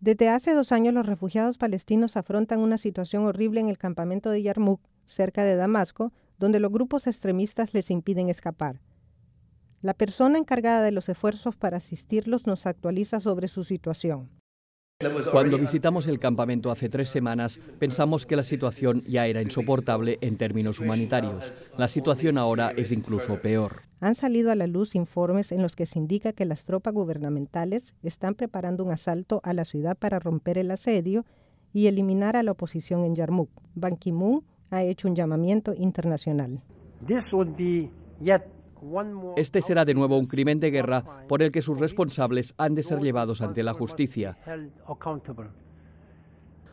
Desde hace dos años los refugiados palestinos afrontan una situación horrible en el campamento de Yarmouk, cerca de Damasco, donde los grupos extremistas les impiden escapar. La persona encargada de los esfuerzos para asistirlos nos actualiza sobre su situación. Cuando visitamos el campamento hace tres semanas, pensamos que la situación ya era insoportable en términos humanitarios. La situación ahora es incluso peor. Han salido a la luz informes en los que se indica que las tropas gubernamentales están preparando un asalto a la ciudad para romper el asedio y eliminar a la oposición en Yarmouk. Ban Ki-moon ha hecho un llamamiento internacional. This would be yet este será de nuevo un crimen de guerra por el que sus responsables han de ser llevados ante la justicia.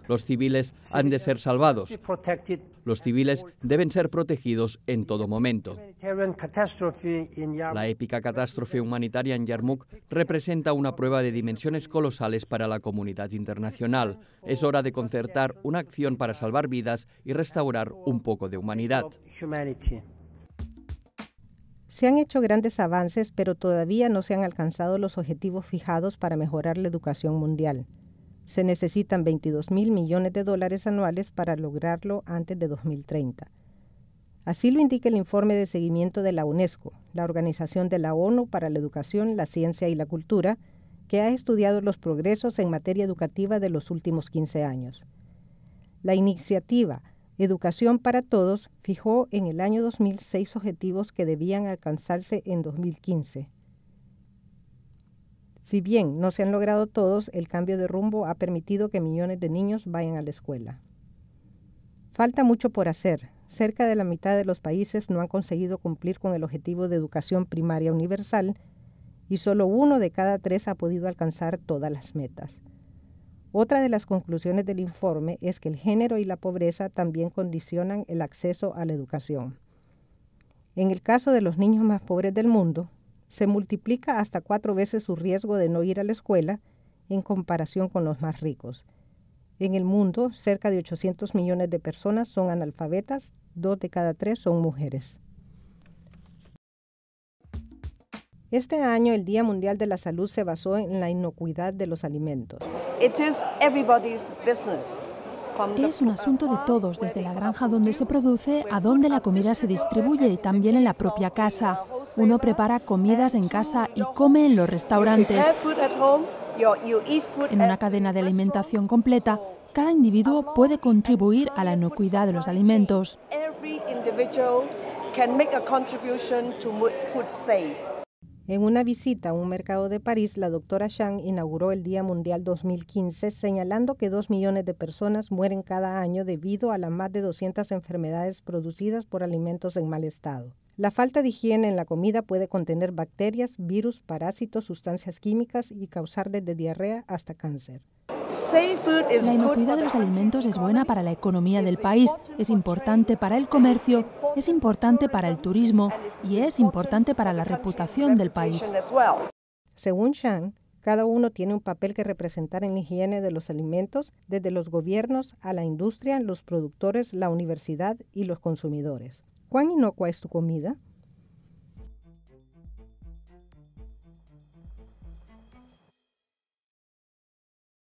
Los civiles han de ser salvados. Los civiles deben ser protegidos en todo momento. La épica catástrofe humanitaria en Yarmouk representa una prueba de dimensiones colosales para la comunidad internacional. Es hora de concertar una acción para salvar vidas y restaurar un poco de humanidad. Se han hecho grandes avances, pero todavía no se han alcanzado los objetivos fijados para mejorar la educación mundial. Se necesitan 22 mil millones de dólares anuales para lograrlo antes de 2030. Así lo indica el informe de seguimiento de la UNESCO, la Organización de la ONU para la Educación, la Ciencia y la Cultura, que ha estudiado los progresos en materia educativa de los últimos 15 años. La iniciativa Educación para Todos fijó en el año 2006 objetivos que debían alcanzarse en 2015. Si bien no se han logrado todos, el cambio de rumbo ha permitido que millones de niños vayan a la escuela. Falta mucho por hacer. Cerca de la mitad de los países no han conseguido cumplir con el objetivo de educación primaria universal y solo uno de cada tres ha podido alcanzar todas las metas. Otra de las conclusiones del informe es que el género y la pobreza también condicionan el acceso a la educación. En el caso de los niños más pobres del mundo, se multiplica hasta cuatro veces su riesgo de no ir a la escuela en comparación con los más ricos. En el mundo, cerca de 800 millones de personas son analfabetas, dos de cada tres son mujeres. Este año el Día Mundial de la Salud se basó en la inocuidad de los alimentos. Es un asunto de todos, desde la granja donde se produce a donde la comida se distribuye y también en la propia casa. Uno prepara comidas en casa y come en los restaurantes. En una cadena de alimentación completa, cada individuo puede contribuir a la inocuidad de los alimentos. En una visita a un mercado de París, la doctora Shang inauguró el Día Mundial 2015, señalando que dos millones de personas mueren cada año debido a las más de 200 enfermedades producidas por alimentos en mal estado. La falta de higiene en la comida puede contener bacterias, virus, parásitos, sustancias químicas y causar desde diarrea hasta cáncer. La inocuidad de los alimentos es buena para la economía del país, es importante para el comercio, es importante para el turismo y es importante para la reputación del país. Según Shan, cada uno tiene un papel que representar en la higiene de los alimentos, desde los gobiernos a la industria, los productores, la universidad y los consumidores. ¿Cuán inocua es tu comida?